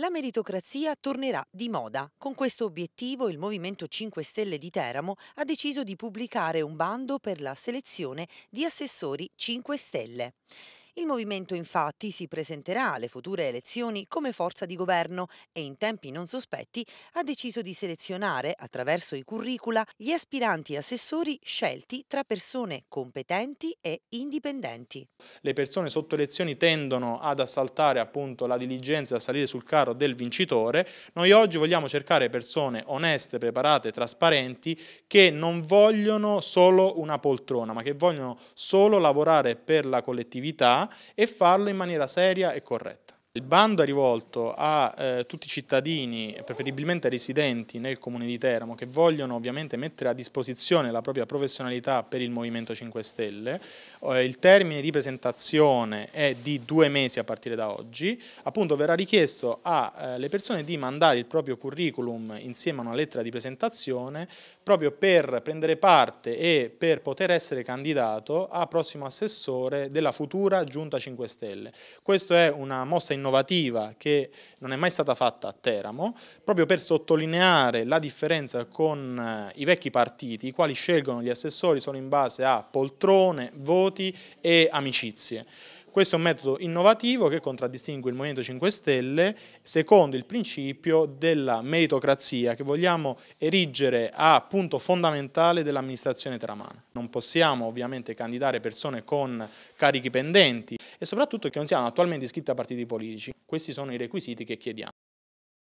La meritocrazia tornerà di moda. Con questo obiettivo il Movimento 5 Stelle di Teramo ha deciso di pubblicare un bando per la selezione di assessori 5 Stelle. Il movimento infatti si presenterà alle future elezioni come forza di governo e in tempi non sospetti ha deciso di selezionare attraverso i curricula gli aspiranti assessori scelti tra persone competenti e indipendenti. Le persone sotto elezioni tendono ad assaltare appunto la diligenza e a salire sul carro del vincitore. Noi oggi vogliamo cercare persone oneste, preparate, trasparenti che non vogliono solo una poltrona ma che vogliono solo lavorare per la collettività e farlo in maniera seria e corretta. Il bando è rivolto a eh, tutti i cittadini, preferibilmente residenti nel comune di Teramo, che vogliono ovviamente mettere a disposizione la propria professionalità per il Movimento 5 Stelle. Eh, il termine di presentazione è di due mesi a partire da oggi. Appunto verrà richiesto alle eh, persone di mandare il proprio curriculum insieme a una lettera di presentazione proprio per prendere parte e per poter essere candidato a prossimo assessore della futura Giunta 5 Stelle. Questa è una mossa innovativa che non è mai stata fatta a Teramo, proprio per sottolineare la differenza con eh, i vecchi partiti, i quali scelgono gli assessori solo in base a poltrone, voti e amicizie. Questo è un metodo innovativo che contraddistingue il Movimento 5 Stelle secondo il principio della meritocrazia che vogliamo erigere a punto fondamentale dell'amministrazione teramana. Non possiamo ovviamente candidare persone con carichi pendenti e soprattutto che non siano attualmente iscritte a partiti politici. Questi sono i requisiti che chiediamo.